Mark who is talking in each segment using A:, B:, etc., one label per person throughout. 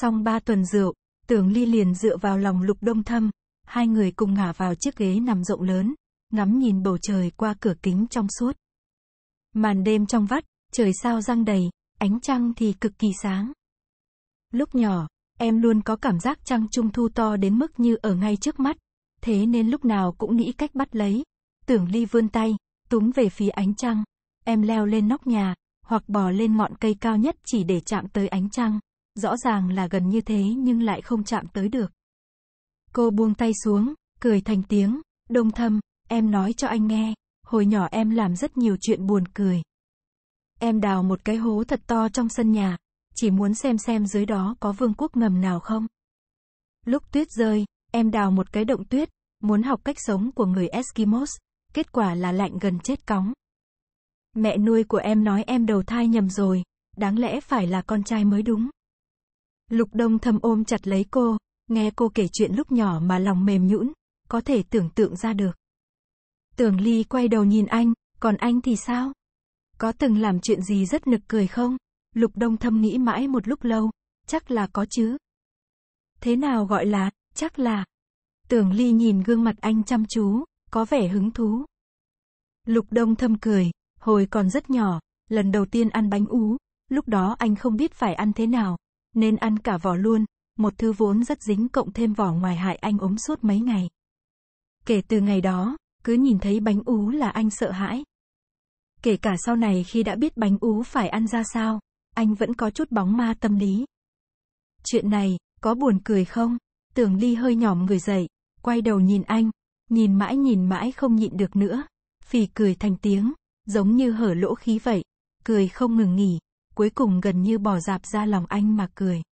A: xong ba tuần rượu, tưởng ly liền dựa vào lòng lục đông thâm, hai người cùng ngả vào chiếc ghế nằm rộng lớn, ngắm nhìn bầu trời qua cửa kính trong suốt. Màn đêm trong vắt, trời sao răng đầy, ánh trăng thì cực kỳ sáng. Lúc nhỏ, em luôn có cảm giác trăng trung thu to đến mức như ở ngay trước mắt, thế nên lúc nào cũng nghĩ cách bắt lấy. Tưởng ly vươn tay, túm về phía ánh trăng, em leo lên nóc nhà, hoặc bò lên ngọn cây cao nhất chỉ để chạm tới ánh trăng rõ ràng là gần như thế nhưng lại không chạm tới được. Cô buông tay xuống, cười thành tiếng, đông thâm, em nói cho anh nghe, hồi nhỏ em làm rất nhiều chuyện buồn cười. Em đào một cái hố thật to trong sân nhà, chỉ muốn xem xem dưới đó có vương quốc ngầm nào không. Lúc tuyết rơi, em đào một cái động tuyết, muốn học cách sống của người Eskimos, kết quả là lạnh gần chết cóng. Mẹ nuôi của em nói em đầu thai nhầm rồi, đáng lẽ phải là con trai mới đúng. Lục Đông thâm ôm chặt lấy cô, nghe cô kể chuyện lúc nhỏ mà lòng mềm nhũn, có thể tưởng tượng ra được. Tưởng Ly quay đầu nhìn anh, còn anh thì sao? Có từng làm chuyện gì rất nực cười không? Lục Đông thâm nghĩ mãi một lúc lâu, chắc là có chứ. Thế nào gọi là, chắc là. Tưởng Ly nhìn gương mặt anh chăm chú, có vẻ hứng thú. Lục Đông thâm cười, hồi còn rất nhỏ, lần đầu tiên ăn bánh ú, lúc đó anh không biết phải ăn thế nào, nên ăn cả vỏ luôn, một thứ vốn rất dính cộng thêm vỏ ngoài hại anh ốm suốt mấy ngày. Kể từ ngày đó, cứ nhìn thấy bánh ú là anh sợ hãi. Kể cả sau này khi đã biết bánh ú phải ăn ra sao, anh vẫn có chút bóng ma tâm lý. Chuyện này, có buồn cười không? Tưởng Ly hơi nhỏm người dậy, quay đầu nhìn anh, nhìn mãi nhìn mãi không nhịn được nữa, phì cười thành tiếng, giống như hở lỗ khí vậy, cười không ngừng nghỉ cuối cùng gần như bỏ dạp ra lòng anh mà cười.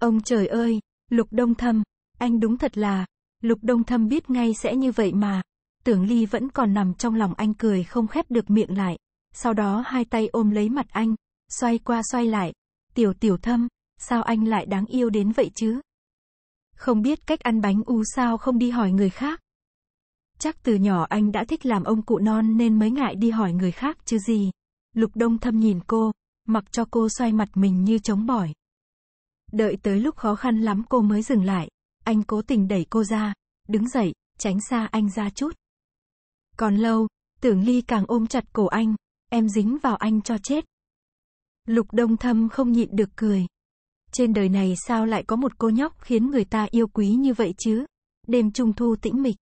A: Ông trời ơi, Lục Đông Thâm, anh đúng thật là, Lục Đông Thâm biết ngay sẽ như vậy mà. Tưởng Ly vẫn còn nằm trong lòng anh cười không khép được miệng lại. Sau đó hai tay ôm lấy mặt anh, xoay qua xoay lại. Tiểu tiểu thâm, sao anh lại đáng yêu đến vậy chứ? Không biết cách ăn bánh u sao không đi hỏi người khác. Chắc từ nhỏ anh đã thích làm ông cụ non nên mới ngại đi hỏi người khác chứ gì. Lục Đông Thâm nhìn cô, mặc cho cô xoay mặt mình như chống bỏi. Đợi tới lúc khó khăn lắm cô mới dừng lại, anh cố tình đẩy cô ra, đứng dậy, tránh xa anh ra chút. Còn lâu, tưởng ly càng ôm chặt cổ anh, em dính vào anh cho chết. Lục đông thâm không nhịn được cười. Trên đời này sao lại có một cô nhóc khiến người ta yêu quý như vậy chứ? Đêm trung thu tĩnh mịch.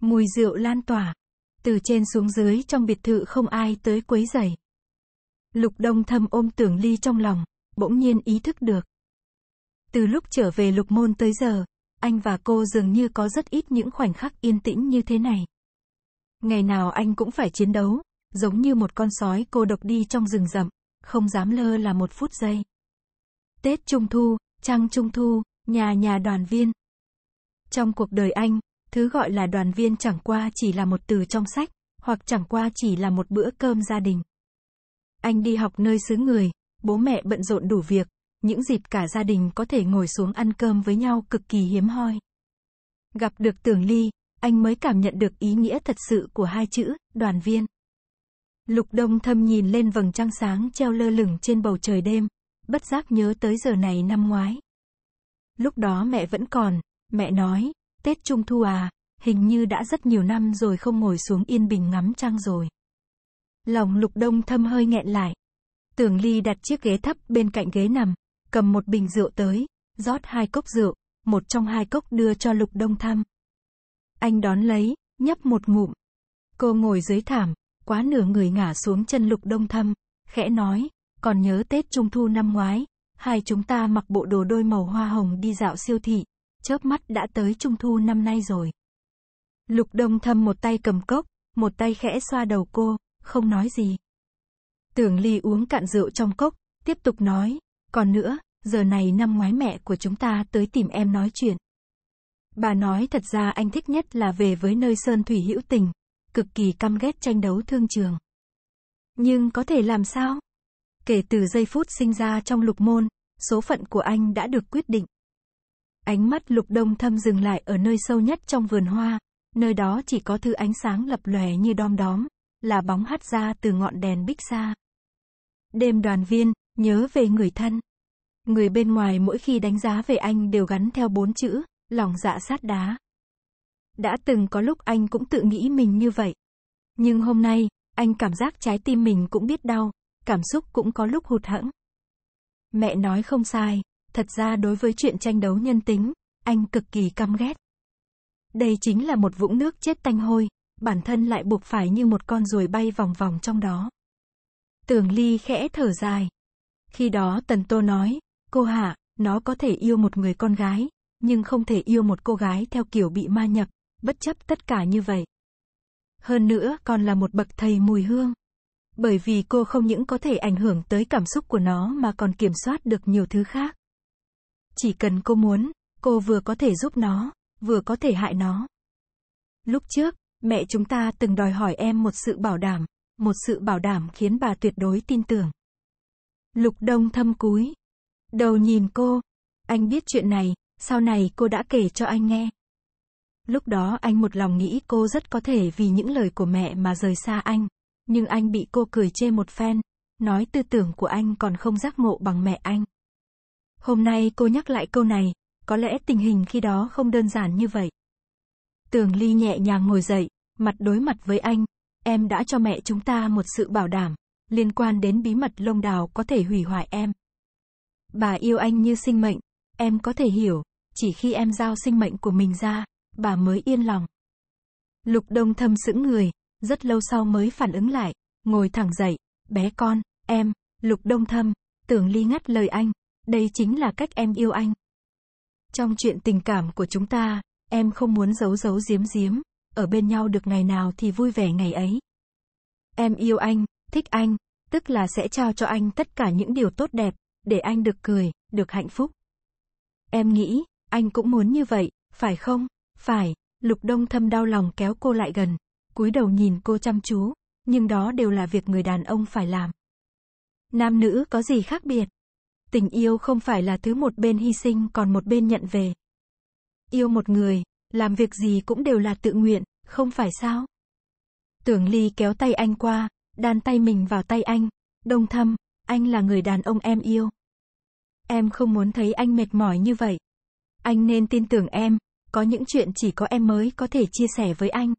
A: Mùi rượu lan tỏa. Từ trên xuống dưới trong biệt thự không ai tới quấy rầy. Lục Đông Thâm ôm tưởng ly trong lòng, bỗng nhiên ý thức được. Từ lúc trở về lục môn tới giờ, anh và cô dường như có rất ít những khoảnh khắc yên tĩnh như thế này. Ngày nào anh cũng phải chiến đấu, giống như một con sói cô độc đi trong rừng rậm, không dám lơ là một phút giây. Tết Trung Thu, Trăng Trung Thu, nhà nhà đoàn viên. Trong cuộc đời anh, thứ gọi là đoàn viên chẳng qua chỉ là một từ trong sách, hoặc chẳng qua chỉ là một bữa cơm gia đình. Anh đi học nơi xứ người, bố mẹ bận rộn đủ việc, những dịp cả gia đình có thể ngồi xuống ăn cơm với nhau cực kỳ hiếm hoi. Gặp được Tưởng Ly, anh mới cảm nhận được ý nghĩa thật sự của hai chữ, đoàn viên. Lục Đông Thâm nhìn lên vầng trăng sáng treo lơ lửng trên bầu trời đêm, bất giác nhớ tới giờ này năm ngoái. Lúc đó mẹ vẫn còn, mẹ nói, Tết Trung Thu à, hình như đã rất nhiều năm rồi không ngồi xuống yên bình ngắm trăng rồi. Lòng lục đông thâm hơi nghẹn lại. Tưởng ly đặt chiếc ghế thấp bên cạnh ghế nằm, cầm một bình rượu tới, rót hai cốc rượu, một trong hai cốc đưa cho lục đông thâm. Anh đón lấy, nhấp một ngụm. Cô ngồi dưới thảm, quá nửa người ngả xuống chân lục đông thâm, khẽ nói, còn nhớ Tết Trung Thu năm ngoái, hai chúng ta mặc bộ đồ đôi màu hoa hồng đi dạo siêu thị, chớp mắt đã tới Trung Thu năm nay rồi. Lục đông thâm một tay cầm cốc, một tay khẽ xoa đầu cô, không nói gì. Tưởng Ly uống cạn rượu trong cốc, tiếp tục nói, còn nữa, giờ này năm ngoái mẹ của chúng ta tới tìm em nói chuyện. Bà nói thật ra anh thích nhất là về với nơi sơn thủy hữu tình, cực kỳ căm ghét tranh đấu thương trường. Nhưng có thể làm sao? Kể từ giây phút sinh ra trong lục môn, số phận của anh đã được quyết định. Ánh mắt lục đông thâm dừng lại ở nơi sâu nhất trong vườn hoa, nơi đó chỉ có thứ ánh sáng lập lòe như đom đóm, là bóng hắt ra từ ngọn đèn bích xa. Đêm đoàn viên, nhớ về người thân. Người bên ngoài mỗi khi đánh giá về anh đều gắn theo bốn chữ, lòng dạ sát đá. Đã từng có lúc anh cũng tự nghĩ mình như vậy. Nhưng hôm nay, anh cảm giác trái tim mình cũng biết đau, cảm xúc cũng có lúc hụt hẫng. Mẹ nói không sai, thật ra đối với chuyện tranh đấu nhân tính, anh cực kỳ căm ghét. Đây chính là một vũng nước chết tanh hôi, bản thân lại buộc phải như một con ruồi bay vòng vòng trong đó. Tưởng Ly khẽ thở dài. Khi đó Tần Tô nói, cô hạ, nó có thể yêu một người con gái, nhưng không thể yêu một cô gái theo kiểu bị ma nhập, bất chấp tất cả như vậy. Hơn nữa còn là một bậc thầy mùi hương. Bởi vì cô không những có thể ảnh hưởng tới cảm xúc của nó mà còn kiểm soát được nhiều thứ khác. Chỉ cần cô muốn, cô vừa có thể giúp nó, vừa có thể hại nó. Lúc trước, Mẹ chúng ta từng đòi hỏi em một sự bảo đảm, một sự bảo đảm khiến bà tuyệt đối tin tưởng. Lục Đông thâm cúi, đầu nhìn cô, anh biết chuyện này, sau này cô đã kể cho anh nghe. Lúc đó anh một lòng nghĩ cô rất có thể vì những lời của mẹ mà rời xa anh, nhưng anh bị cô cười chê một phen, nói tư tưởng của anh còn không giác ngộ bằng mẹ anh. Hôm nay cô nhắc lại câu này, có lẽ tình hình khi đó không đơn giản như vậy. Tường Ly nhẹ nhàng ngồi dậy, mặt đối mặt với anh. Em đã cho mẹ chúng ta một sự bảo đảm, liên quan đến bí mật lông đào có thể hủy hoại em. Bà yêu anh như sinh mệnh, em có thể hiểu, chỉ khi em giao sinh mệnh của mình ra, bà mới yên lòng. Lục Đông thâm sững người, rất lâu sau mới phản ứng lại, ngồi thẳng dậy, bé con, em, Lục Đông thâm, tưởng ly ngắt lời anh, đây chính là cách em yêu anh. Trong chuyện tình cảm của chúng ta, Em không muốn giấu giấu giếm giếm, ở bên nhau được ngày nào thì vui vẻ ngày ấy. Em yêu anh, thích anh, tức là sẽ trao cho anh tất cả những điều tốt đẹp, để anh được cười, được hạnh phúc. Em nghĩ, anh cũng muốn như vậy, phải không? Phải, Lục Đông Thâm đau lòng kéo cô lại gần, cúi đầu nhìn cô chăm chú, nhưng đó đều là việc người đàn ông phải làm. Nam nữ có gì khác biệt? Tình yêu không phải là thứ một bên hy sinh còn một bên nhận về, Yêu một người, làm việc gì cũng đều là tự nguyện, không phải sao? Tưởng Ly kéo tay anh qua, đan tay mình vào tay anh. Đông thâm, anh là người đàn ông em yêu. Em không muốn thấy anh mệt mỏi như vậy. Anh nên tin tưởng em, có những chuyện chỉ có em mới có thể chia sẻ với anh.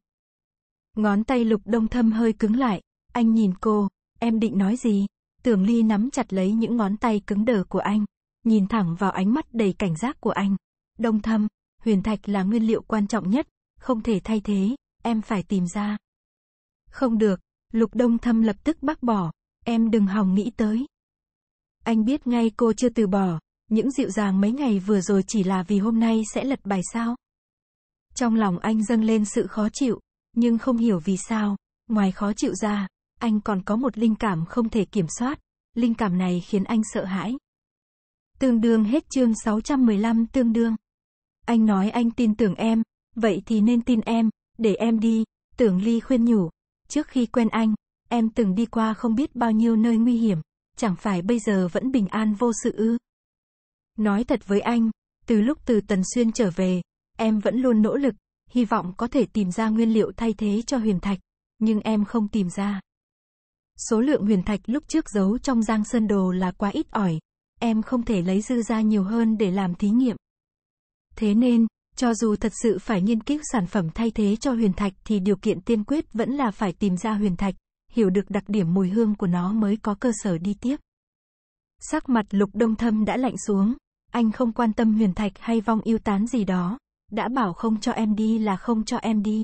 A: Ngón tay lục đông thâm hơi cứng lại, anh nhìn cô, em định nói gì? Tưởng Ly nắm chặt lấy những ngón tay cứng đờ của anh, nhìn thẳng vào ánh mắt đầy cảnh giác của anh. Đông thâm, huyền thạch là nguyên liệu quan trọng nhất, không thể thay thế, em phải tìm ra. Không được, Lục Đông Thâm lập tức bác bỏ, em đừng hòng nghĩ tới. Anh biết ngay cô chưa từ bỏ, những dịu dàng mấy ngày vừa rồi chỉ là vì hôm nay sẽ lật bài sao. Trong lòng anh dâng lên sự khó chịu, nhưng không hiểu vì sao, ngoài khó chịu ra, anh còn có một linh cảm không thể kiểm soát, linh cảm này khiến anh sợ hãi. Tương đương hết chương 615 tương đương. Anh nói anh tin tưởng em, vậy thì nên tin em, để em đi, tưởng ly khuyên nhủ. Trước khi quen anh, em từng đi qua không biết bao nhiêu nơi nguy hiểm, chẳng phải bây giờ vẫn bình an vô sự ư. Nói thật với anh, từ lúc từ Tần Xuyên trở về, em vẫn luôn nỗ lực, hy vọng có thể tìm ra nguyên liệu thay thế cho huyền thạch, nhưng em không tìm ra. Số lượng huyền thạch lúc trước giấu trong giang sơn đồ là quá ít ỏi, em không thể lấy dư ra nhiều hơn để làm thí nghiệm. Thế nên, cho dù thật sự phải nghiên cứu sản phẩm thay thế cho huyền thạch thì điều kiện tiên quyết vẫn là phải tìm ra huyền thạch, hiểu được đặc điểm mùi hương của nó mới có cơ sở đi tiếp. Sắc mặt lục đông thâm đã lạnh xuống, anh không quan tâm huyền thạch hay vong yêu tán gì đó, đã bảo không cho em đi là không cho em đi.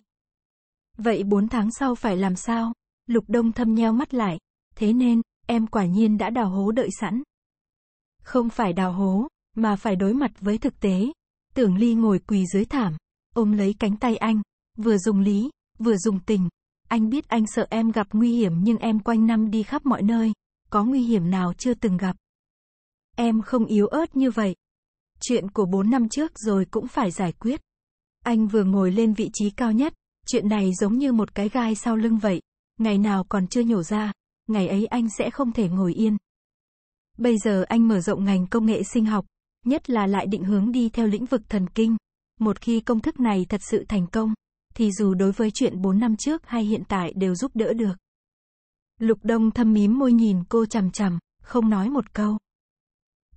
A: Vậy 4 tháng sau phải làm sao? Lục đông thâm nheo mắt lại, thế nên, em quả nhiên đã đào hố đợi sẵn. Không phải đào hố, mà phải đối mặt với thực tế, Tưởng Ly ngồi quỳ dưới thảm, ôm lấy cánh tay anh, vừa dùng lý, vừa dùng tình. Anh biết anh sợ em gặp nguy hiểm nhưng em quanh năm đi khắp mọi nơi, có nguy hiểm nào chưa từng gặp. Em không yếu ớt như vậy. Chuyện của bốn năm trước rồi cũng phải giải quyết. Anh vừa ngồi lên vị trí cao nhất, chuyện này giống như một cái gai sau lưng vậy, ngày nào còn chưa nhổ ra, ngày ấy anh sẽ không thể ngồi yên. Bây giờ anh mở rộng ngành công nghệ sinh học, nhất là lại định hướng đi theo lĩnh vực thần kinh. Một khi công thức này thật sự thành công, thì dù đối với chuyện 4 năm trước hay hiện tại đều giúp đỡ được. Lục Đông thâm mím môi nhìn cô chằm chằm, không nói một câu.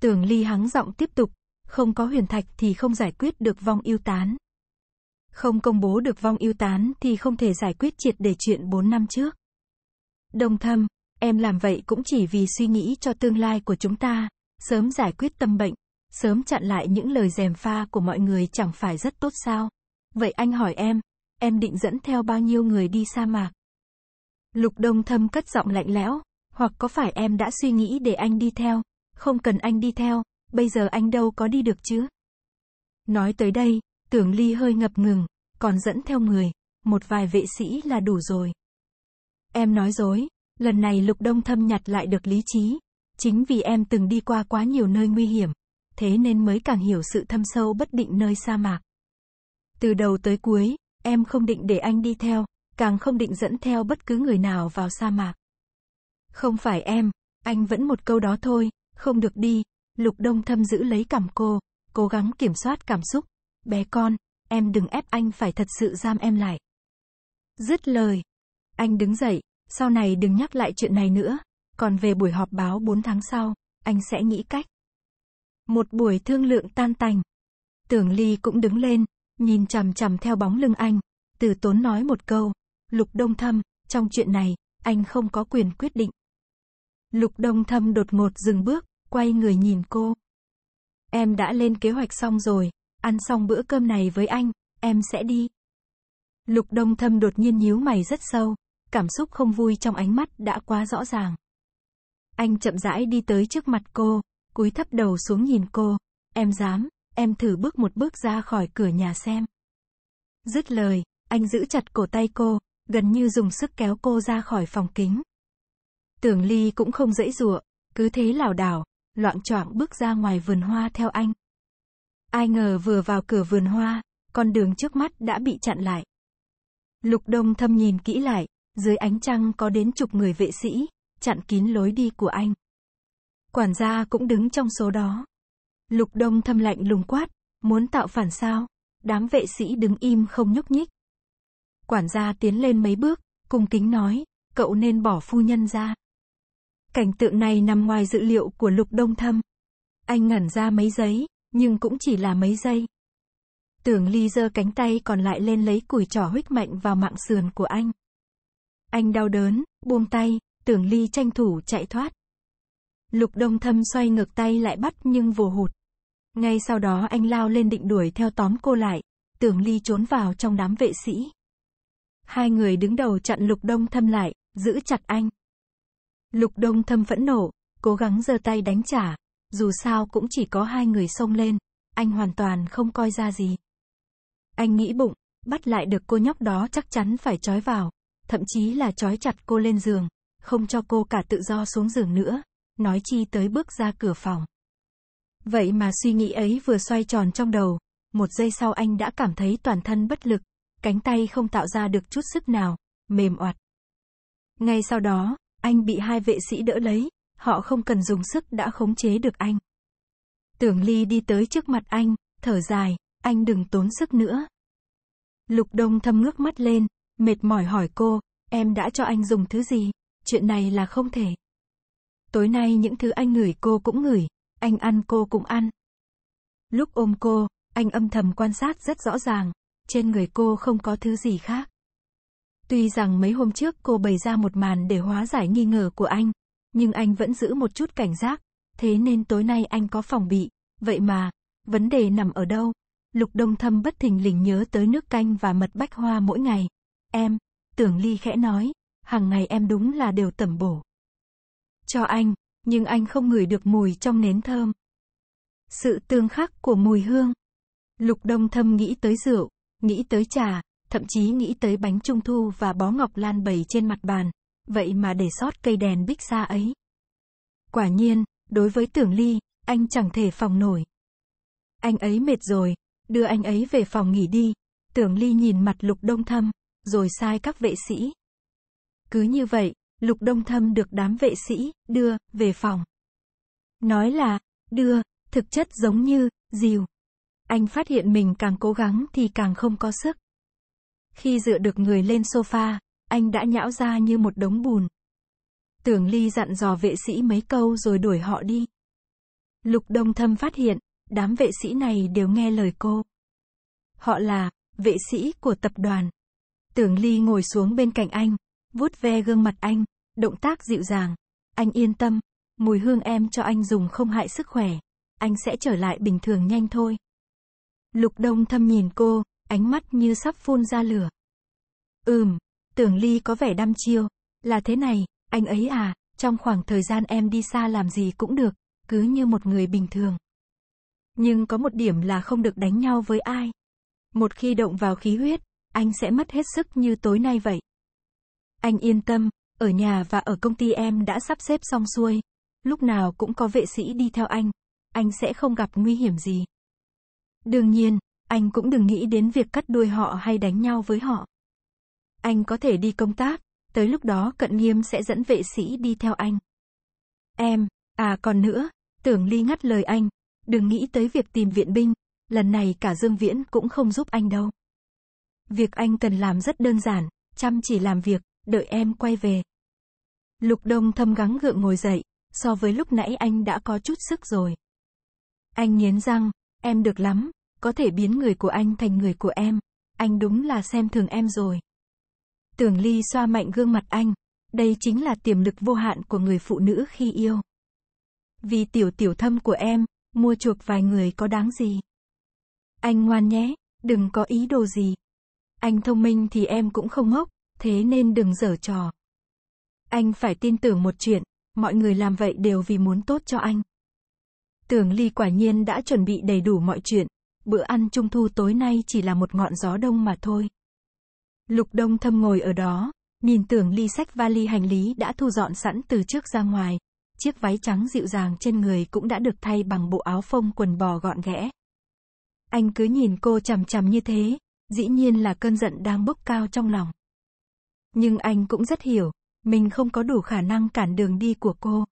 A: Tưởng Ly hắng giọng tiếp tục, không có huyền thạch thì không giải quyết được vong yêu tán. Không công bố được vong yêu tán thì không thể giải quyết triệt để chuyện 4 năm trước. Đông thâm, em làm vậy cũng chỉ vì suy nghĩ cho tương lai của chúng ta, sớm giải quyết tâm bệnh, sớm chặn lại những lời dèm pha của mọi người chẳng phải rất tốt sao. Vậy anh hỏi em, em định dẫn theo bao nhiêu người đi sa mạc? Lục Đông Thâm cất giọng lạnh lẽo, hoặc có phải em đã suy nghĩ để anh đi theo? Không cần anh đi theo, bây giờ anh đâu có đi được chứ? Nói tới đây, tưởng ly hơi ngập ngừng, còn dẫn theo người, một vài vệ sĩ là đủ rồi. Em nói dối, lần này Lục Đông Thâm nhặt lại được lý trí, chính vì em từng đi qua quá nhiều nơi nguy hiểm, thế nên mới càng hiểu sự thâm sâu bất định nơi sa mạc. Từ đầu tới cuối, em không định để anh đi theo, càng không định dẫn theo bất cứ người nào vào sa mạc. Không phải em, anh vẫn một câu đó thôi, không được đi, Lục Đông Thâm giữ lấy cảm cô, cố gắng kiểm soát cảm xúc. Bé con, em đừng ép anh phải thật sự giam em lại. Dứt lời. Anh đứng dậy, sau này đừng nhắc lại chuyện này nữa. Còn về buổi họp báo 4 tháng sau, anh sẽ nghĩ cách. Một buổi thương lượng tan tành. Tưởng Ly cũng đứng lên, nhìn chằm chằm theo bóng lưng anh. Từ tốn nói một câu. Lục Đông Thâm, trong chuyện này, anh không có quyền quyết định. Lục Đông Thâm đột ngột dừng bước, quay người nhìn cô. Em đã lên kế hoạch xong rồi, ăn xong bữa cơm này với anh, em sẽ đi. Lục Đông Thâm đột nhiên nhíu mày rất sâu, cảm xúc không vui trong ánh mắt đã quá rõ ràng. Anh chậm rãi đi tới trước mặt cô, cúi thấp đầu xuống nhìn cô. Em dám, em thử bước một bước ra khỏi cửa nhà xem. Dứt lời, anh giữ chặt cổ tay cô, gần như dùng sức kéo cô ra khỏi phòng kính. Tưởng Ly cũng không dãy dụa, cứ thế lảo đảo, loạn choạng bước ra ngoài vườn hoa theo anh. Ai ngờ vừa vào cửa vườn hoa, con đường trước mắt đã bị chặn lại. Lục Đông thâm nhìn kỹ lại, dưới ánh trăng có đến chục người vệ sĩ, chặn kín lối đi của anh. Quản gia cũng đứng trong số đó. Lục Đông thâm lạnh lùng quát, muốn tạo phản sao? Đám vệ sĩ đứng im không nhúc nhích. Quản gia tiến lên mấy bước, cung kính nói, cậu nên bỏ phu nhân ra. Cảnh tượng này nằm ngoài dự liệu của Lục Đông Thâm. Anh ngẩn ra mấy giấy, nhưng cũng chỉ là mấy giây. Tưởng Ly giơ cánh tay còn lại lên lấy củi trỏ huyết mạnh vào mạng sườn của anh. Anh đau đớn, buông tay, Tưởng Ly tranh thủ chạy thoát. Lục Đông Thâm xoay ngược tay lại bắt nhưng vồ hụt. Ngay sau đó anh lao lên định đuổi theo tóm cô lại, tưởng ly trốn vào trong đám vệ sĩ. Hai người đứng đầu chặn Lục Đông Thâm lại, giữ chặt anh. Lục Đông Thâm phẫn nộ, cố gắng giơ tay đánh trả, dù sao cũng chỉ có hai người xông lên, anh hoàn toàn không coi ra gì. Anh nghĩ bụng, bắt lại được cô nhóc đó chắc chắn phải trói vào, thậm chí là trói chặt cô lên giường, không cho cô cả tự do xuống giường nữa nói chi tới bước ra cửa phòng. Vậy mà suy nghĩ ấy vừa xoay tròn trong đầu, một giây sau anh đã cảm thấy toàn thân bất lực, cánh tay không tạo ra được chút sức nào, mềm oặt. Ngay sau đó, anh bị hai vệ sĩ đỡ lấy, họ không cần dùng sức đã khống chế được anh. Tưởng Ly đi tới trước mặt anh, thở dài, anh đừng tốn sức nữa. Lục Đông thâm ngước mắt lên, mệt mỏi hỏi cô, em đã cho anh dùng thứ gì? Chuyện này là không thể. Tối nay những thứ anh ngửi cô cũng ngửi, anh ăn cô cũng ăn. Lúc ôm cô, anh âm thầm quan sát rất rõ ràng, trên người cô không có thứ gì khác. Tuy rằng mấy hôm trước cô bày ra một màn để hóa giải nghi ngờ của anh, nhưng anh vẫn giữ một chút cảnh giác, thế nên tối nay anh có phòng bị. Vậy mà, vấn đề nằm ở đâu? Lục Đông Thâm bất thình lình nhớ tới nước canh và mật bách hoa mỗi ngày. Em, tưởng ly khẽ nói, hàng ngày em đúng là đều tẩm bổ cho anh, nhưng anh không ngửi được mùi trong nến thơm. Sự tương khắc của mùi hương. Lục Đông Thâm nghĩ tới rượu, nghĩ tới trà, thậm chí nghĩ tới bánh trung thu và bó ngọc lan bày trên mặt bàn, vậy mà để sót cây đèn bích xa ấy. Quả nhiên, đối với tưởng ly, anh chẳng thể phòng nổi. Anh ấy mệt rồi, đưa anh ấy về phòng nghỉ đi. Tưởng ly nhìn mặt lục đông thâm, rồi sai các vệ sĩ. Cứ như vậy, Lục Đông Thâm được đám vệ sĩ đưa về phòng. Nói là đưa, thực chất giống như dìu. Anh phát hiện mình càng cố gắng thì càng không có sức. Khi dựa được người lên sofa, anh đã nhão ra như một đống bùn. Tưởng Ly dặn dò vệ sĩ mấy câu rồi đuổi họ đi. Lục Đông Thâm phát hiện, đám vệ sĩ này đều nghe lời cô. Họ là, vệ sĩ của tập đoàn. Tưởng Ly ngồi xuống bên cạnh anh, vuốt ve gương mặt anh, động tác dịu dàng. Anh yên tâm, mùi hương em cho anh dùng không hại sức khỏe, anh sẽ trở lại bình thường nhanh thôi. Lục Đông thâm nhìn cô, ánh mắt như sắp phun ra lửa. Ừm, tưởng Ly có vẻ đăm chiêu, là thế này, anh ấy à, trong khoảng thời gian em đi xa làm gì cũng được, cứ như một người bình thường. Nhưng có một điểm là không được đánh nhau với ai. Một khi động vào khí huyết, anh sẽ mất hết sức như tối nay vậy. Anh yên tâm, ở nhà và ở công ty em đã sắp xếp xong xuôi. Lúc nào cũng có vệ sĩ đi theo anh. Anh sẽ không gặp nguy hiểm gì. Đương nhiên, anh cũng đừng nghĩ đến việc cắt đuôi họ hay đánh nhau với họ. Anh có thể đi công tác, tới lúc đó cận nghiêm sẽ dẫn vệ sĩ đi theo anh. Em, à còn nữa, tưởng ly ngắt lời anh, đừng nghĩ tới việc tìm viện binh, lần này cả Dương Viễn cũng không giúp anh đâu. Việc anh cần làm rất đơn giản, chăm chỉ làm việc, đợi em quay về. Lục Đông thâm gắng gượng ngồi dậy, so với lúc nãy anh đã có chút sức rồi. Anh nghiến răng, em được lắm, có thể biến người của anh thành người của em, anh đúng là xem thường em rồi. Tưởng Ly xoa mạnh gương mặt anh, đây chính là tiềm lực vô hạn của người phụ nữ khi yêu. Vì tiểu tiểu thâm của em, mua chuộc vài người có đáng gì. Anh ngoan nhé, đừng có ý đồ gì. Anh thông minh thì em cũng không ngốc, thế nên đừng dở trò. Anh phải tin tưởng một chuyện, mọi người làm vậy đều vì muốn tốt cho anh. Tưởng Ly quả nhiên đã chuẩn bị đầy đủ mọi chuyện, bữa ăn trung thu tối nay chỉ là một ngọn gió đông mà thôi. Lục Đông Thâm ngồi ở đó, nhìn Tưởng Ly sách vali hành lý đã thu dọn sẵn từ trước ra ngoài, chiếc váy trắng dịu dàng trên người cũng đã được thay bằng bộ áo phông quần bò gọn ghẽ. Anh cứ nhìn cô chằm chằm như thế, dĩ nhiên là cơn giận đang bốc cao trong lòng. Nhưng anh cũng rất hiểu, mình không có đủ khả năng cản đường đi của cô.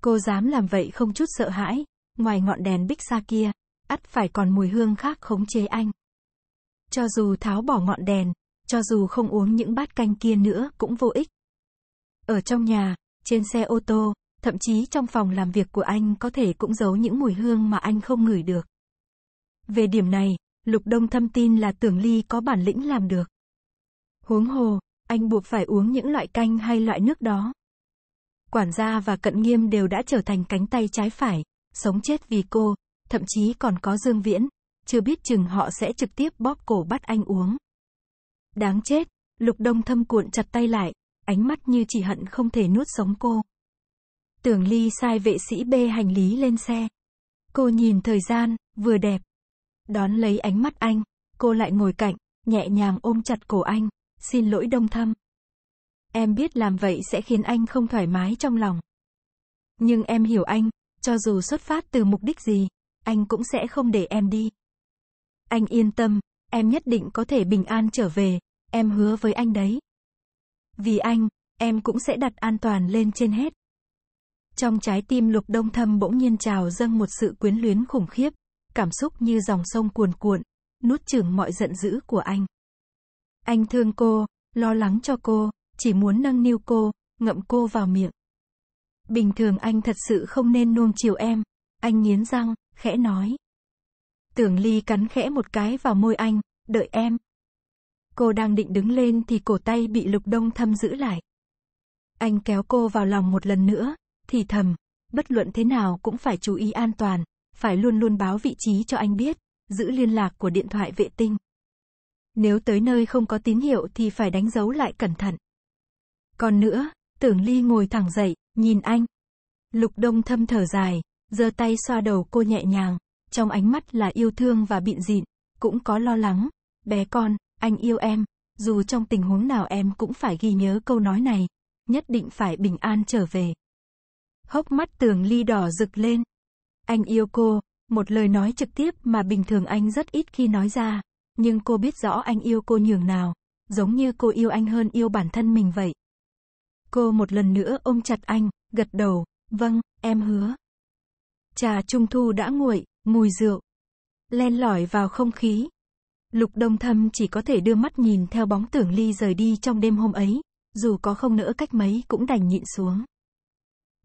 A: Cô dám làm vậy không chút sợ hãi, ngoài ngọn đèn bích xa kia, ắt phải còn mùi hương khác khống chế anh. Cho dù tháo bỏ ngọn đèn, cho dù không uống những bát canh kia nữa cũng vô ích. Ở trong nhà, trên xe ô tô, thậm chí trong phòng làm việc của anh có thể cũng giấu những mùi hương mà anh không ngửi được. Về điểm này, Lục Đông thâm tin là Tưởng Ly có bản lĩnh làm được. Huống hồ, anh buộc phải uống những loại canh hay loại nước đó. Quản gia và cận nghiêm đều đã trở thành cánh tay trái phải, sống chết vì cô, thậm chí còn có Dương Viễn, chưa biết chừng họ sẽ trực tiếp bóp cổ bắt anh uống. Đáng chết, Lục Đông Thâm cuộn chặt tay lại, ánh mắt như chỉ hận không thể nuốt sống cô. Tưởng Ly sai vệ sĩ bê hành lý lên xe. Cô nhìn thời gian, vừa đẹp. Đón lấy ánh mắt anh, cô lại ngồi cạnh, nhẹ nhàng ôm chặt cổ anh xin lỗi đông thâm. Em biết làm vậy sẽ khiến anh không thoải mái trong lòng. Nhưng em hiểu anh, cho dù xuất phát từ mục đích gì, anh cũng sẽ không để em đi. Anh yên tâm, em nhất định có thể bình an trở về, em hứa với anh đấy. Vì anh, em cũng sẽ đặt an toàn lên trên hết. Trong trái tim lục đông thâm bỗng nhiên trào dâng một sự quyến luyến khủng khiếp, cảm xúc như dòng sông cuồn cuộn, nuốt chửng mọi giận dữ của anh. Anh thương cô, lo lắng cho cô, chỉ muốn nâng niu cô, ngậm cô vào miệng. Bình thường anh thật sự không nên nuông chiều em. Anh nghiến răng, khẽ nói. Tưởng Ly cắn khẽ một cái vào môi anh, đợi em. Cô đang định đứng lên thì cổ tay bị lục đông thâm giữ lại. Anh kéo cô vào lòng một lần nữa, thì thầm, bất luận thế nào cũng phải chú ý an toàn, phải luôn luôn báo vị trí cho anh biết, giữ liên lạc của điện thoại vệ tinh. Nếu tới nơi không có tín hiệu thì phải đánh dấu lại cẩn thận. Còn nữa, tưởng ly ngồi thẳng dậy, nhìn anh. Lục đông thâm thở dài, giơ tay xoa đầu cô nhẹ nhàng, trong ánh mắt là yêu thương và bịn dịn, cũng có lo lắng. Bé con, anh yêu em, dù trong tình huống nào em cũng phải ghi nhớ câu nói này, nhất định phải bình an trở về. Hốc mắt tưởng ly đỏ rực lên. Anh yêu cô, một lời nói trực tiếp mà bình thường anh rất ít khi nói ra nhưng cô biết rõ anh yêu cô nhường nào, giống như cô yêu anh hơn yêu bản thân mình vậy. Cô một lần nữa ôm chặt anh, gật đầu, vâng, em hứa. Trà trung thu đã nguội, mùi rượu, len lỏi vào không khí. Lục đông thâm chỉ có thể đưa mắt nhìn theo bóng tưởng ly rời đi trong đêm hôm ấy, dù có không nỡ cách mấy cũng đành nhịn xuống.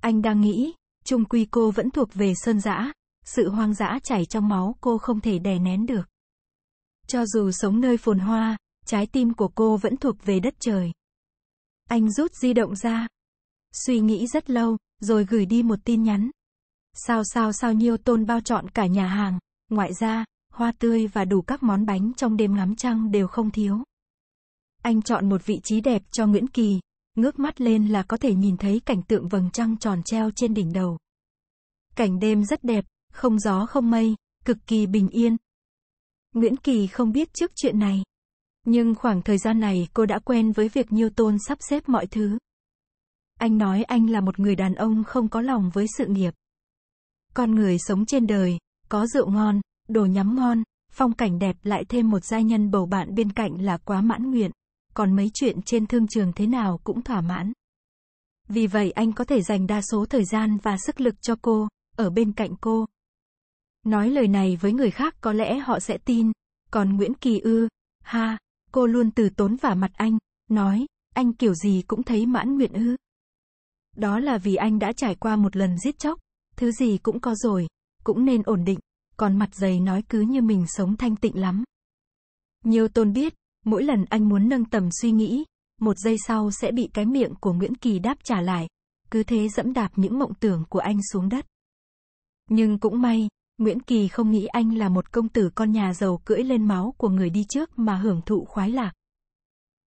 A: Anh đang nghĩ, trung quy cô vẫn thuộc về sơn dã, sự hoang dã chảy trong máu cô không thể đè nén được. Cho dù sống nơi phồn hoa, trái tim của cô vẫn thuộc về đất trời. Anh rút di động ra. Suy nghĩ rất lâu, rồi gửi đi một tin nhắn. Sao sao sao nhiêu tôn bao chọn cả nhà hàng, ngoại ra, hoa tươi và đủ các món bánh trong đêm ngắm trăng đều không thiếu. Anh chọn một vị trí đẹp cho Nguyễn Kỳ, ngước mắt lên là có thể nhìn thấy cảnh tượng vầng trăng tròn treo trên đỉnh đầu. Cảnh đêm rất đẹp, không gió không mây, cực kỳ bình yên, Nguyễn Kỳ không biết trước chuyện này. Nhưng khoảng thời gian này cô đã quen với việc Nhiêu Tôn sắp xếp mọi thứ. Anh nói anh là một người đàn ông không có lòng với sự nghiệp. Con người sống trên đời, có rượu ngon, đồ nhắm ngon, phong cảnh đẹp lại thêm một gia nhân bầu bạn bên cạnh là quá mãn nguyện. Còn mấy chuyện trên thương trường thế nào cũng thỏa mãn. Vì vậy anh có thể dành đa số thời gian và sức lực cho cô, ở bên cạnh cô, Nói lời này với người khác có lẽ họ sẽ tin, còn Nguyễn Kỳ ư, ha, cô luôn từ tốn vả mặt anh, nói, anh kiểu gì cũng thấy mãn nguyện ư. Đó là vì anh đã trải qua một lần giết chóc, thứ gì cũng có rồi, cũng nên ổn định, còn mặt dày nói cứ như mình sống thanh tịnh lắm. Nhiều tôn biết, mỗi lần anh muốn nâng tầm suy nghĩ, một giây sau sẽ bị cái miệng của Nguyễn Kỳ đáp trả lại, cứ thế dẫm đạp những mộng tưởng của anh xuống đất. Nhưng cũng may, Nguyễn Kỳ không nghĩ anh là một công tử con nhà giàu cưỡi lên máu của người đi trước mà hưởng thụ khoái lạc.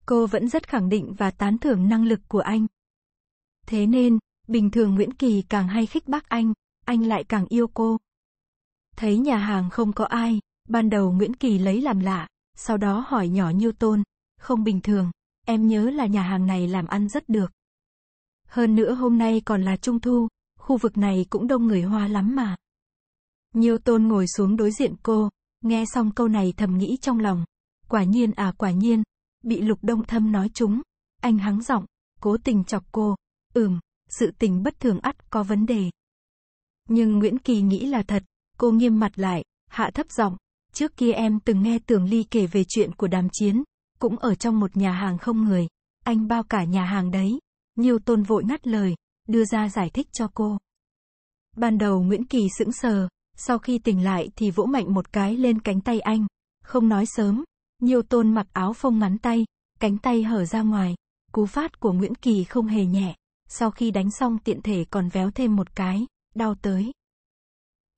A: Cô vẫn rất khẳng định và tán thưởng năng lực của anh. Thế nên, bình thường Nguyễn Kỳ càng hay khích bác anh, anh lại càng yêu cô. Thấy nhà hàng không có ai, ban đầu Nguyễn Kỳ lấy làm lạ, sau đó hỏi nhỏ Tôn: không bình thường, em nhớ là nhà hàng này làm ăn rất được. Hơn nữa hôm nay còn là trung thu, khu vực này cũng đông người Hoa lắm mà. Nhiêu tôn ngồi xuống đối diện cô, nghe xong câu này thầm nghĩ trong lòng. Quả nhiên à quả nhiên, bị lục đông thâm nói chúng. Anh hắng giọng, cố tình chọc cô. Ừm, sự tình bất thường ắt có vấn đề. Nhưng Nguyễn Kỳ nghĩ là thật, cô nghiêm mặt lại, hạ thấp giọng. Trước kia em từng nghe Tưởng Ly kể về chuyện của đám chiến, cũng ở trong một nhà hàng không người. Anh bao cả nhà hàng đấy. Nhiều tôn vội ngắt lời, đưa ra giải thích cho cô. Ban đầu Nguyễn Kỳ sững sờ, sau khi tỉnh lại thì vỗ mạnh một cái lên cánh tay anh. Không nói sớm, Nhiêu Tôn mặc áo phông ngắn tay, cánh tay hở ra ngoài. Cú phát của Nguyễn Kỳ không hề nhẹ. Sau khi đánh xong tiện thể còn véo thêm một cái, đau tới.